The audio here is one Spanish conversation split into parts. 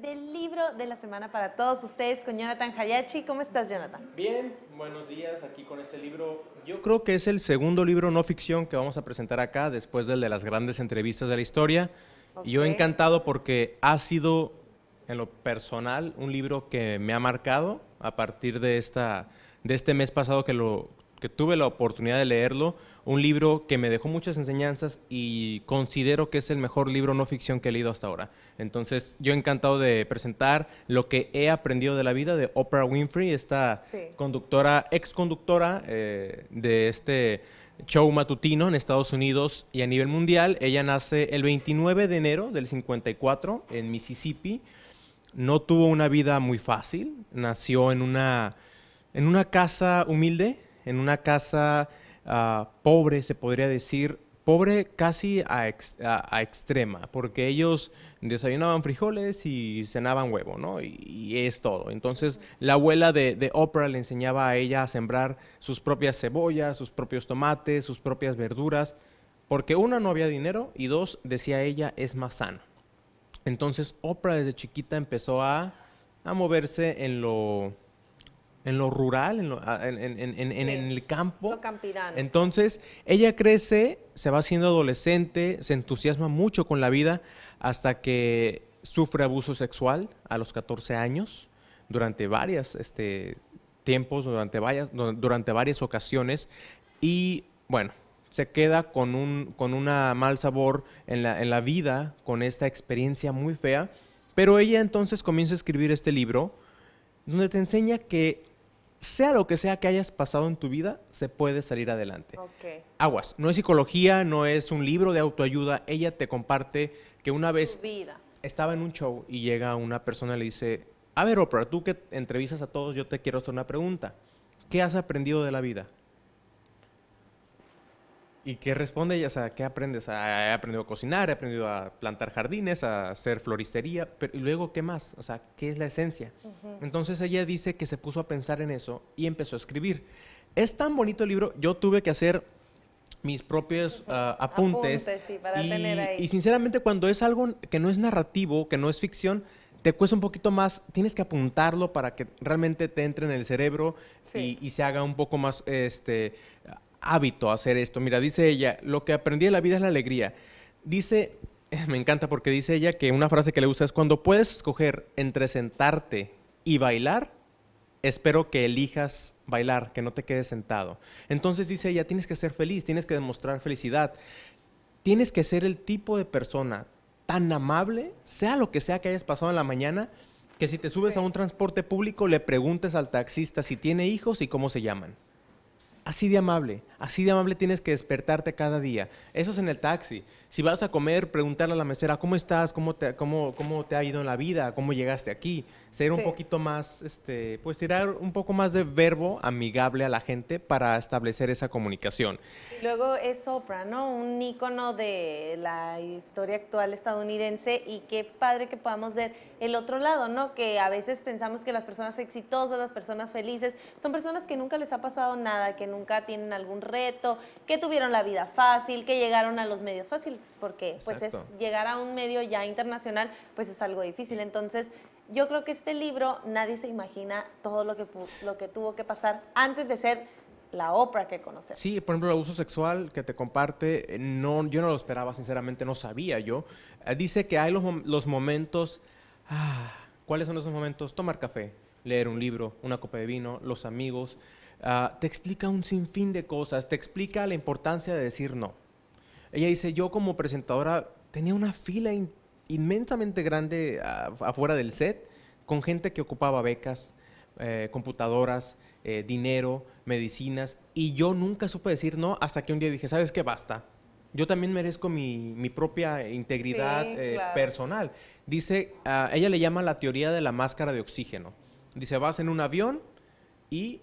del libro de la semana para todos ustedes con Jonathan Hayachi. ¿Cómo estás, Jonathan? Bien, buenos días aquí con este libro. Yo creo que es el segundo libro no ficción que vamos a presentar acá después del de las grandes entrevistas de la historia. Y yo encantado porque ha sido, en lo personal, un libro que me ha marcado a partir de, esta, de este mes pasado que lo que tuve la oportunidad de leerlo, un libro que me dejó muchas enseñanzas y considero que es el mejor libro no ficción que he leído hasta ahora. Entonces, yo encantado de presentar lo que he aprendido de la vida de Oprah Winfrey, esta conductora, ex conductora eh, de este show matutino en Estados Unidos y a nivel mundial. Ella nace el 29 de enero del 54 en Mississippi. No tuvo una vida muy fácil. Nació en una, en una casa humilde, en una casa ah, pobre, se podría decir, pobre casi a, extrema, porque ellos desayunaban frijoles y cenaban huevo, ¿no? Y, es todo. Entonces, la abuela de, Oprah le enseñaba a ella a sembrar sus propias cebollas, sus propios tomates, sus propias verduras, porque una, no había dinero y dos, decía ella, es más sano. Entonces, Oprah desde chiquita empezó a moverse en lo en lo rural, en, ah, en, en, el campo. Entonces, ella crece, se va siendo adolescente, se entusiasma mucho con la vida hasta que sufre abuso sexual a los 14 años, durante varias este, tiempos, durante varias, durante varias ocasiones, y bueno, se queda con un con una mal sabor en la, en la vida, con esta experiencia muy fea, pero ella entonces comienza a escribir este libro, donde te enseña que sea lo que sea que hayas pasado en tu vida, se puede salir adelante. Aguas, no es psicología, no es un libro de autoayuda, ella te comparte que una vez estaba en un show y llega una persona y le dice, a ver, Oprah, tú que entrevistas a todos, yo te quiero hacer una pregunta. ¿Qué has aprendido de la vida? ¿Y qué responde ella? O sea, ¿qué aprendes? he aprendido a cocinar, he aprendido a plantar jardines, a hacer floristería, pero ¿y luego qué más? O sea, ¿qué es la esencia? Entonces ella dice que se puso a pensar en eso y empezó a escribir. Es tan bonito el libro, yo tuve que hacer mis propios ah, apuntes. y, sinceramente cuando es algo que no es narrativo, que no es ficción, te cuesta un poquito más, tienes que apuntarlo para que realmente te entre en el cerebro y, y, se haga un poco más este, hábito hacer esto. Mira, dice ella, lo que aprendí de la vida es la alegría. Dice, me encanta porque dice ella que una frase que le gusta es cuando puedes escoger entre sentarte y bailar, espero que elijas bailar, que no te quedes sentado. Entonces dice ella, tienes que ser feliz, tienes que demostrar felicidad, tienes que ser el tipo de persona tan amable, sea lo que sea que hayas pasado en la mañana, que si te subes a un transporte público le preguntes al taxista si tiene hijos y cómo se llaman. Así de amable, Así de amable tienes que despertarte cada día. Eso es en el taxi. Si vas a comer, preguntarle a la mesera, ¿cómo estás? ¿Cómo te, cómo, cómo te ha ido en la vida? ¿Cómo llegaste aquí? Ser un poquito más, este, pues tirar un poco más de verbo amigable a la gente para establecer esa comunicación. luego es Oprah, ¿no? Un ícono de la historia actual estadounidense y qué padre que podamos ver el otro lado, ¿no? Que a veces pensamos que las personas exitosas, las personas felices, son personas que nunca les ha pasado nada, que nunca tienen algún reto, que tuvieron la vida fácil, que llegaron a los medios fácil, porque pues es llegar a un medio ya internacional, pues es algo difícil. Entonces, yo creo que este libro nadie se imagina todo lo que lo que tuvo que pasar antes de ser la obra que conocemos. Sí, por ejemplo, el abuso sexual que te comparte, eh, no, yo no lo esperaba, sinceramente, no sabía yo. Eh, dice que hay los, momentos, ah, ¿cuáles son esos momentos? Tomar café, leer un libro, una copa de vino, los amigos, Ah, te explica un sinfín de cosas, te explica la importancia de decir no. Ella dice, yo como presentadora tenía una fila inmensamente grande ah, afuera del set con gente que ocupaba becas, eh, computadoras, eh, dinero, medicinas, y yo nunca supe decir no hasta que un día dije, ¿sabes qué? Basta. Yo también merezco mi, propia integridad eh, personal. Dice, ah, ella le llama la teoría de la máscara de oxígeno. Dice, vas en un avión y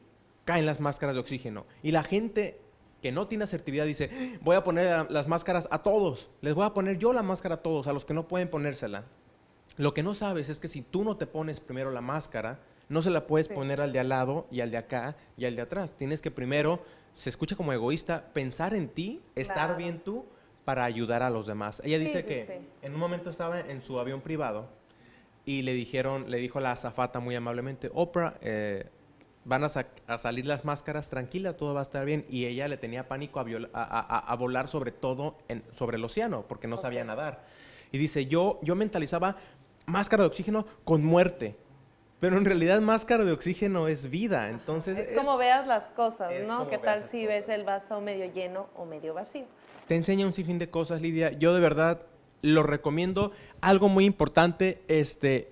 caen las máscaras de oxígeno. Y la gente que no tiene asertividad dice, ah, voy a poner las máscaras a todos, les voy a poner yo la máscara a todos, a los que no pueden ponérsela. Lo que no sabes es que si tú no te pones primero la máscara, no se la puedes poner al de al lado y al de acá y al de atrás. Tienes que primero, se escucha como egoísta, pensar en ti, estar bien tú para ayudar a los demás. Ella dice que en un momento estaba en su avión privado y le dijeron, le dijo la azafata muy amablemente, Oprah, eh, van a, salir las máscaras, tranquila, todo va a estar bien. Y ella le tenía pánico a, volar sobre todo sobre el océano, porque no sabía nadar. Y dice, yo, yo mentalizaba máscara de oxígeno con muerte. Pero en realidad máscara de oxígeno es vida, entonces... Es, como veas las cosas, ¿no? ¿Qué tal si ves el vaso medio lleno o medio vacío? Te enseña un sinfín de cosas, Lidia. Yo de verdad lo recomiendo. Algo muy importante, este,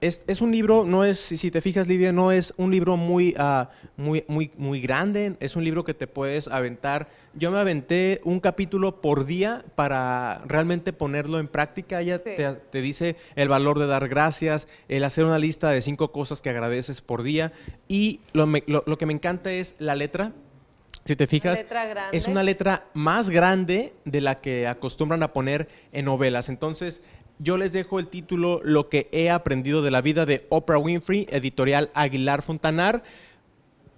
es, es, un libro, no es, si te fijas Lidia, no es un libro muy, ah, muy, muy, muy grande, es un libro que te puedes aventar. Yo me aventé un capítulo por día para realmente ponerlo en práctica. Ella te, dice el valor de dar gracias, el hacer una lista de cinco cosas que agradeces por día. Y lo, lo, lo que me encanta es la letra. Si te fijas, es una letra más grande de la que acostumbran a poner en novelas. Entonces, yo les dejo el título Lo que he aprendido de la vida de Oprah Winfrey, editorial Aguilar Fontanar,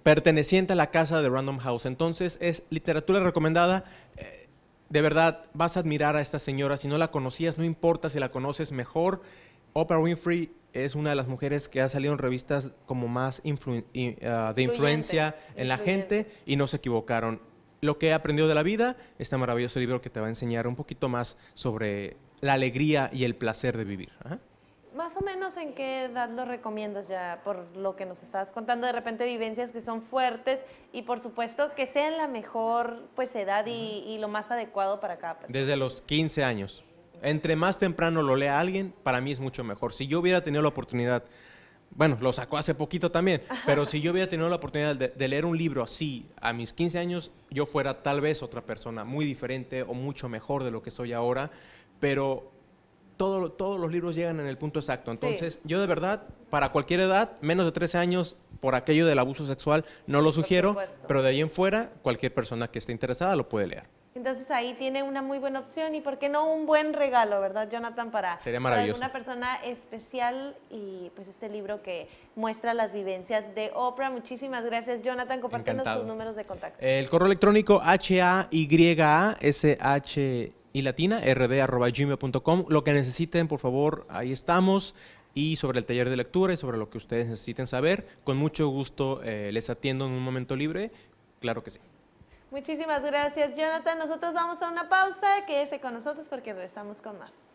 perteneciente a la casa de Random House. Entonces es literatura recomendada. Eh, de verdad, vas a admirar a esta señora. Si no la conocías, no importa si la conoces mejor. Oprah Winfrey es una de las mujeres que ha salido en revistas como más ah, de influencia en la gente y no se equivocaron. Lo que he aprendido de la vida, este maravilloso libro que te va a enseñar un poquito más sobre la alegría y el placer de vivir. Más o menos en qué edad lo recomiendas ya por lo que nos estás contando, de repente vivencias que son fuertes y por supuesto que sean la mejor pues edad y, lo más adecuado para cada Desde los 15 años. Entre más temprano lo lea alguien, para mí es mucho mejor. Si yo hubiera tenido la oportunidad bueno, lo sacó hace poquito también, pero si yo hubiera tenido la oportunidad de, de, leer un libro así a mis 15 años, yo fuera tal vez otra persona muy diferente o mucho mejor de lo que soy ahora, pero todo, todos los libros llegan en el punto exacto. Entonces, yo de verdad, para cualquier edad, menos de 13 años, por aquello del abuso sexual, no lo sugiero, pero de ahí en fuera, cualquier persona que esté interesada lo puede leer. Entonces ahí tiene una muy buena opción y por qué no un buen regalo, ¿verdad, Jonathan? Para, Sería maravilloso. para alguna persona especial y pues este libro que muestra las vivencias de Oprah. Muchísimas gracias, Jonathan. compartiendo tus números de contacto. El correo electrónico h a y a s h y latina, rd.gmail.com. Lo que necesiten, por favor, ahí estamos. Y sobre el taller de lectura y sobre lo que ustedes necesiten saber, con mucho gusto eh, les atiendo en un momento libre. Claro que sí. Muchísimas gracias, Jonathan. Nosotros vamos a una pausa. Quédese con nosotros porque regresamos con más.